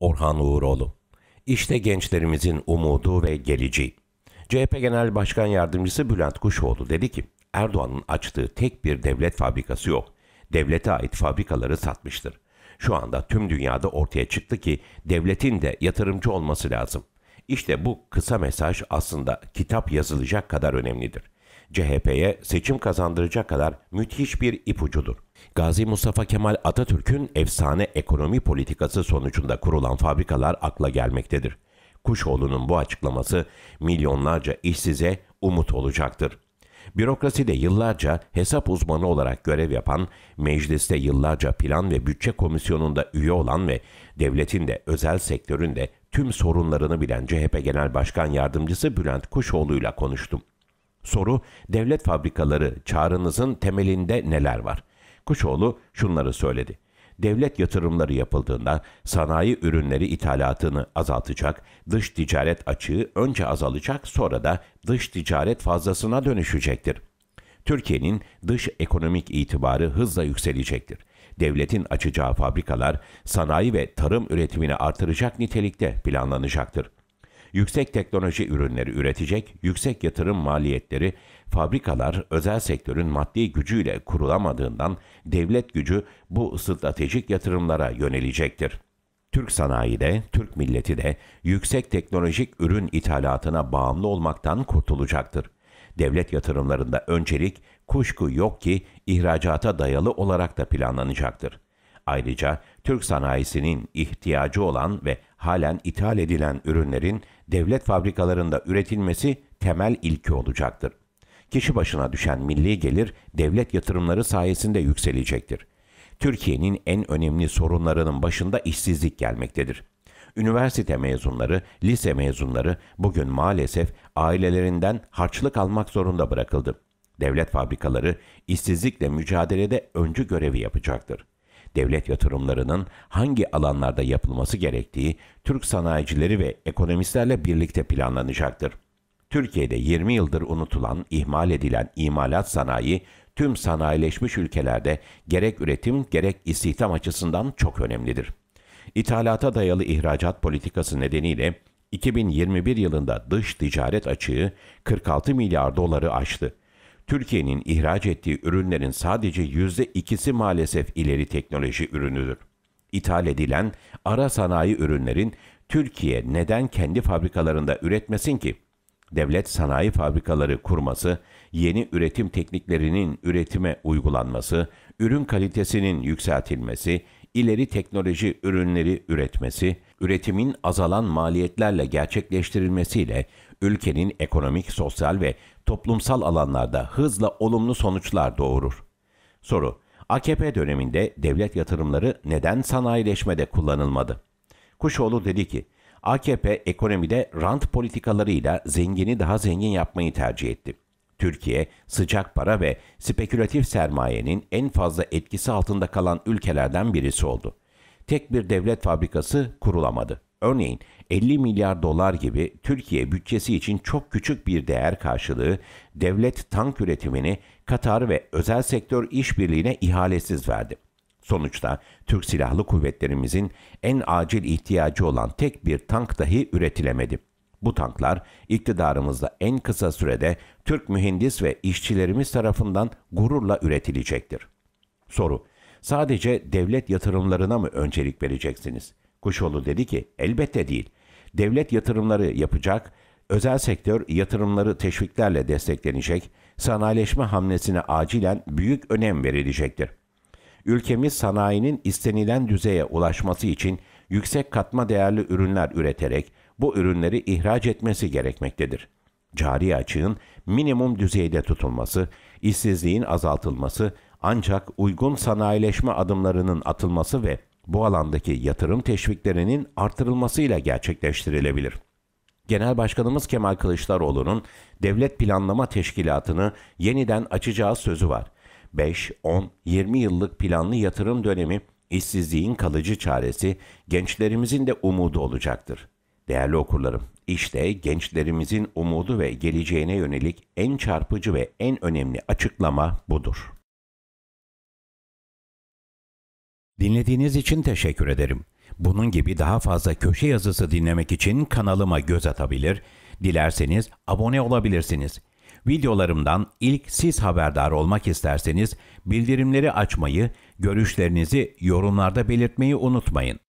Orhan Uğuroğlu. İşte gençlerimizin umudu ve geleceği. CHP Genel Başkan Yardımcısı Bülent Kuşoğlu dedi ki, Erdoğan'ın açtığı tek bir devlet fabrikası yok. Devlete ait fabrikaları satmıştır. Şu anda tüm dünyada ortaya çıktı ki devletin de yatırımcı olması lazım. İşte bu kısa mesaj aslında kitap yazılacak kadar önemlidir. CHP'ye seçim kazandıracak kadar müthiş bir ipucudur. Gazi Mustafa Kemal Atatürk'ün efsane ekonomi politikası sonucunda kurulan fabrikalar akla gelmektedir. Kuşoğlu'nun bu açıklaması milyonlarca işsize umut olacaktır. Bürokraside yıllarca hesap uzmanı olarak görev yapan, mecliste yıllarca plan ve bütçe komisyonunda üye olan ve devletin de özel sektörün de tüm sorunlarını bilen CHP Genel Başkan Yardımcısı Bülent Kuşoğlu'yla konuştum. Soru, devlet fabrikaları çağrınızın temelinde neler var? Kuşoğlu şunları söyledi. Devlet yatırımları yapıldığında sanayi ürünleri ithalatını azaltacak, dış ticaret açığı önce azalacak sonra da dış ticaret fazlasına dönüşecektir. Türkiye'nin dış ekonomik itibarı hızla yükselecektir. Devletin açacağı fabrikalar sanayi ve tarım üretimini artıracak nitelikte planlanacaktır yüksek teknoloji ürünleri üretecek, yüksek yatırım maliyetleri, fabrikalar özel sektörün maddi gücüyle kurulamadığından devlet gücü bu stratejik yatırımlara yönelecektir. Türk sanayi de, Türk milleti de yüksek teknolojik ürün ithalatına bağımlı olmaktan kurtulacaktır. Devlet yatırımlarında öncelik kuşku yok ki ihracata dayalı olarak da planlanacaktır. Ayrıca Türk sanayisinin ihtiyacı olan ve halen ithal edilen ürünlerin devlet fabrikalarında üretilmesi temel ilki olacaktır. Kişi başına düşen milli gelir devlet yatırımları sayesinde yükselecektir. Türkiye'nin en önemli sorunlarının başında işsizlik gelmektedir. Üniversite mezunları, lise mezunları bugün maalesef ailelerinden harçlık almak zorunda bırakıldı. Devlet fabrikaları işsizlikle mücadelede öncü görevi yapacaktır devlet yatırımlarının hangi alanlarda yapılması gerektiği Türk sanayicileri ve ekonomistlerle birlikte planlanacaktır. Türkiye'de 20 yıldır unutulan, ihmal edilen imalat sanayi tüm sanayileşmiş ülkelerde gerek üretim gerek istihdam açısından çok önemlidir. İthalata dayalı ihracat politikası nedeniyle 2021 yılında dış ticaret açığı 46 milyar doları aştı. Türkiye'nin ihraç ettiği ürünlerin sadece %2'si maalesef ileri teknoloji ürünüdür. İthal edilen ara sanayi ürünlerin Türkiye neden kendi fabrikalarında üretmesin ki? Devlet sanayi fabrikaları kurması, yeni üretim tekniklerinin üretime uygulanması, ürün kalitesinin yükseltilmesi, ileri teknoloji ürünleri üretmesi, üretimin azalan maliyetlerle gerçekleştirilmesiyle ülkenin ekonomik, sosyal ve toplumsal alanlarda hızla olumlu sonuçlar doğurur. Soru: AKP döneminde devlet yatırımları neden sanayileşmede kullanılmadı? Kuşoğlu dedi ki, AKP ekonomide rant politikalarıyla zengini daha zengin yapmayı tercih etti. Türkiye, sıcak para ve spekülatif sermayenin en fazla etkisi altında kalan ülkelerden birisi oldu. Tek bir devlet fabrikası kurulamadı. Örneğin 50 milyar dolar gibi Türkiye bütçesi için çok küçük bir değer karşılığı devlet tank üretimini Katar ve özel sektör işbirliğine ihalesiz verdi. Sonuçta Türk Silahlı Kuvvetlerimizin en acil ihtiyacı olan tek bir tank dahi üretilemedi. Bu tanklar iktidarımızda en kısa sürede Türk mühendis ve işçilerimiz tarafından gururla üretilecektir. Soru: Sadece devlet yatırımlarına mı öncelik vereceksiniz? Kuşoğlu dedi ki elbette değil. Devlet yatırımları yapacak, özel sektör yatırımları teşviklerle desteklenecek, sanayileşme hamlesine acilen büyük önem verilecektir. Ülkemiz sanayinin istenilen düzeye ulaşması için yüksek katma değerli ürünler üreterek bu ürünleri ihraç etmesi gerekmektedir. Cari açığın minimum düzeyde tutulması, işsizliğin azaltılması ancak uygun sanayileşme adımlarının atılması ve bu alandaki yatırım teşviklerinin artırılmasıyla gerçekleştirilebilir. Genel Başkanımız Kemal Kılıçdaroğlu'nun Devlet Planlama Teşkilatı'nı yeniden açacağı sözü var. 5, 10, 20 yıllık planlı yatırım dönemi işsizliğin kalıcı çaresi, gençlerimizin de umudu olacaktır. Değerli okurlarım, işte gençlerimizin umudu ve geleceğine yönelik en çarpıcı ve en önemli açıklama budur. Dinlediğiniz için teşekkür ederim. Bunun gibi daha fazla köşe yazısı dinlemek için kanalıma göz atabilir, dilerseniz abone olabilirsiniz. Videolarımdan ilk siz haberdar olmak isterseniz bildirimleri açmayı, görüşlerinizi yorumlarda belirtmeyi unutmayın.